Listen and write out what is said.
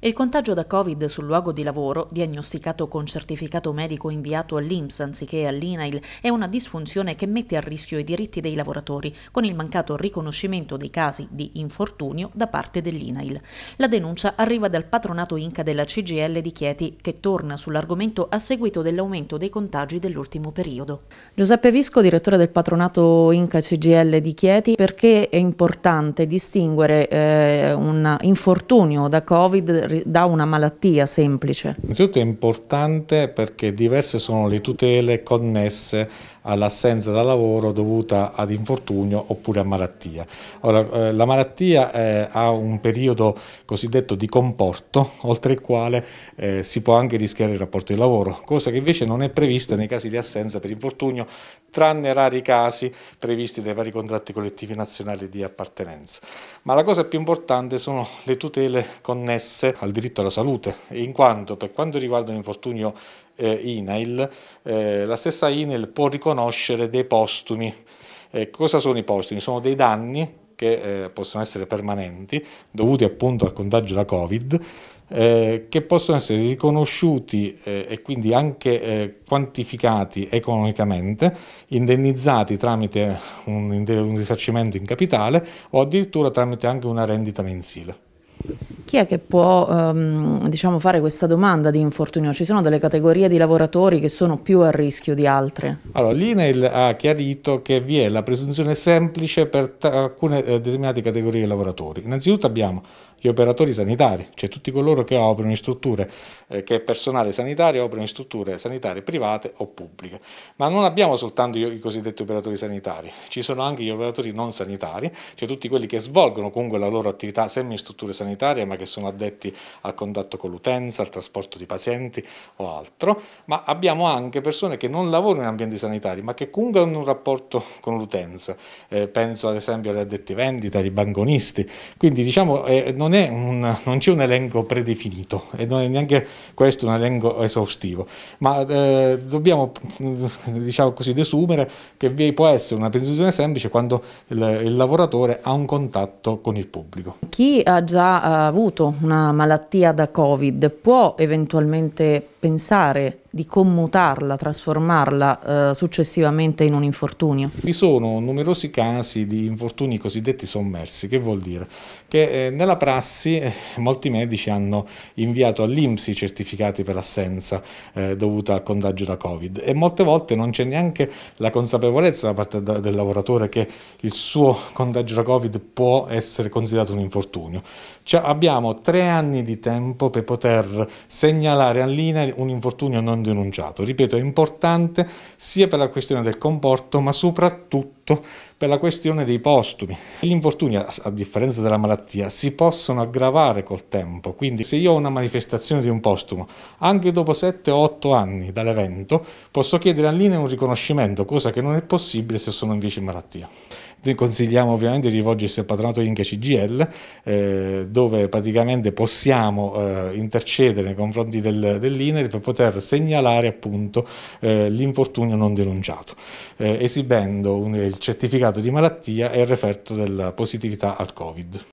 Il contagio da Covid sul luogo di lavoro, diagnosticato con certificato medico inviato all'INPS anziché all'INAIL, è una disfunzione che mette a rischio i diritti dei lavoratori, con il mancato riconoscimento dei casi di infortunio da parte dell'INAIL. La denuncia arriva dal patronato Inca della CGL di Chieti, che torna sull'argomento a seguito dell'aumento dei contagi dell'ultimo periodo. Giuseppe Visco, direttore del patronato Inca CGL di Chieti, perché è importante distinguere eh, un infortunio da Covid da una malattia semplice? Innanzitutto è importante perché diverse sono le tutele connesse all'assenza da lavoro dovuta ad infortunio oppure a malattia. Ora, eh, la malattia eh, ha un periodo cosiddetto di comporto, oltre il quale eh, si può anche rischiare il rapporto di lavoro, cosa che invece non è prevista nei casi di assenza per infortunio, tranne rari casi previsti dai vari contratti collettivi nazionali di appartenenza. Ma la cosa più importante sono le tutele connesse al diritto alla salute, in quanto per quanto riguarda l'infortunio eh, INAIL, eh, la stessa INAIL può riconoscere conoscere dei postumi. Eh, cosa sono i postumi? Sono dei danni che eh, possono essere permanenti, dovuti appunto al contagio da Covid, eh, che possono essere riconosciuti eh, e quindi anche eh, quantificati economicamente, indennizzati tramite un, un risarcimento in capitale o addirittura tramite anche una rendita mensile chi è che può ehm, diciamo, fare questa domanda di infortunio? Ci sono delle categorie di lavoratori che sono più a rischio di altre? Allora, l'INEIL ha chiarito che vi è la presunzione semplice per alcune eh, determinate categorie di lavoratori. Innanzitutto abbiamo gli operatori sanitari, cioè tutti coloro che operano in strutture, eh, che è personale sanitario, operano in strutture sanitarie private o pubbliche. Ma non abbiamo soltanto i cosiddetti operatori sanitari, ci sono anche gli operatori non sanitari, cioè tutti quelli che svolgono comunque la loro attività semi in strutture sanitarie, ma che sono addetti al contatto con l'utenza, al trasporto di pazienti o altro, ma abbiamo anche persone che non lavorano in ambienti sanitari, ma che comunque hanno un rapporto con l'utenza. Eh, penso ad esempio agli addetti vendita, ai banconisti, quindi diciamo eh, non non, un, non c'è un elenco predefinito e non è neanche questo un elenco esaustivo, ma eh, dobbiamo, diciamo così, desumere che vi può essere una presentazione semplice quando il, il lavoratore ha un contatto con il pubblico. Chi ha già eh, avuto una malattia da Covid può eventualmente pensare di commutarla, trasformarla eh, successivamente in un infortunio? Vi sono numerosi casi di infortuni cosiddetti sommersi, che vuol dire che eh, nella pratica passi, eh, molti medici hanno inviato all'IMSI i certificati per assenza eh, dovuta al contagio da Covid e molte volte non c'è neanche la consapevolezza da parte da, del lavoratore che il suo contagio da Covid può essere considerato un infortunio. Cioè, abbiamo tre anni di tempo per poter segnalare all'INA un infortunio non denunciato. Ripeto, è importante sia per la questione del comporto ma soprattutto soprattutto per la questione dei postumi. Gli infortuni, a differenza della malattia, si possono aggravare col tempo, quindi se io ho una manifestazione di un postumo, anche dopo 7 o 8 anni dall'evento, posso chiedere all'INE un riconoscimento, cosa che non è possibile se sono invece in malattia consigliamo ovviamente di rivolgersi al patronato Inca CGL, eh, dove praticamente possiamo eh, intercedere nei confronti del, dell'INER per poter segnalare appunto eh, l'infortunio non denunciato, eh, esibendo un, il certificato di malattia e il referto della positività al Covid.